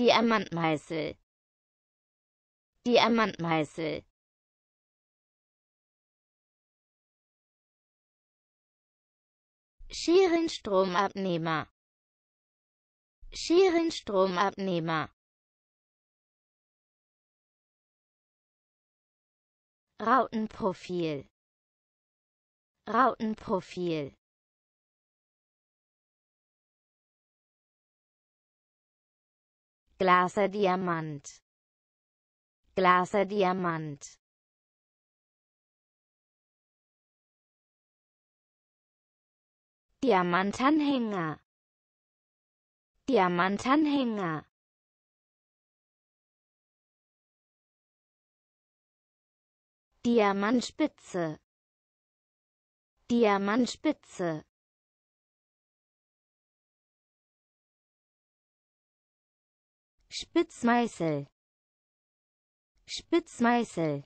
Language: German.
Diamantmeißel Diamantmeißel Schierenstromabnehmer Schierenstromabnehmer Rautenprofil Rautenprofil Glaser Diamant. Glaser Diamant. Diamantanhänger. Diamantanhänger. Diamantspitze. Diamantspitze. Spitzmeißel Spitzmeißel